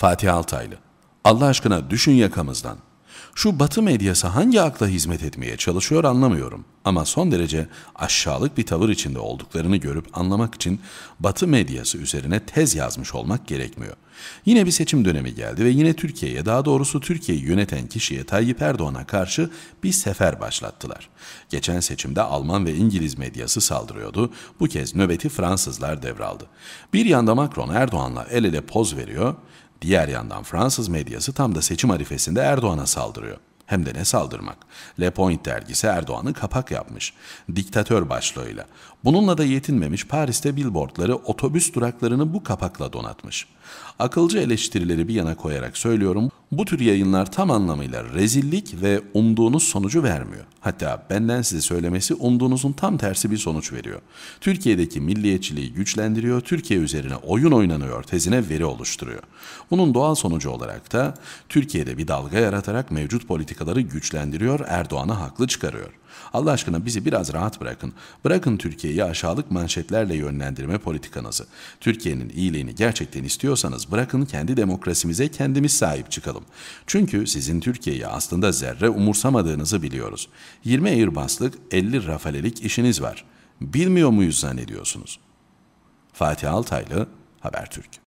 Fatih Altaylı, Allah aşkına düşün yakamızdan. Şu batı medyası hangi akla hizmet etmeye çalışıyor anlamıyorum ama son derece aşağılık bir tavır içinde olduklarını görüp anlamak için batı medyası üzerine tez yazmış olmak gerekmiyor. Yine bir seçim dönemi geldi ve yine Türkiye'ye daha doğrusu Türkiye'yi yöneten kişiye Tayyip Erdoğan'a karşı bir sefer başlattılar. Geçen seçimde Alman ve İngiliz medyası saldırıyordu. Bu kez nöbeti Fransızlar devraldı. Bir yanda Macron Erdoğan'la el ele poz veriyor. Diğer yandan Fransız medyası tam da seçim arifesinde Erdoğan'a saldırıyor. Hem de ne saldırmak. Le Point dergisi Erdoğan'ı kapak yapmış. Diktatör başlığıyla. Bununla da yetinmemiş Paris'te billboardları otobüs duraklarını bu kapakla donatmış. Akılcı eleştirileri bir yana koyarak söylüyorum bu tür yayınlar tam anlamıyla rezillik ve umduğunuz sonucu vermiyor. Hatta benden size söylemesi umduğunuzun tam tersi bir sonuç veriyor. Türkiye'deki milliyetçiliği güçlendiriyor, Türkiye üzerine oyun oynanıyor tezine veri oluşturuyor. Bunun doğal sonucu olarak da Türkiye'de bir dalga yaratarak mevcut politikaları güçlendiriyor, Erdoğan'ı haklı çıkarıyor. Allah aşkına bizi biraz rahat bırakın. Bırakın Türkiye'yi aşağılık manşetlerle yönlendirme politikanızı. Türkiye'nin iyiliğini gerçekten istiyorsanız bırakın kendi demokrasimize kendimiz sahip çıkalım. Çünkü sizin Türkiye'yi aslında zerre umursamadığınızı biliyoruz. 20 Airbus'lık 50 Rafalelik işiniz var. Bilmiyor muyuz zannediyorsunuz? Fatih Altaylı, Habertürk.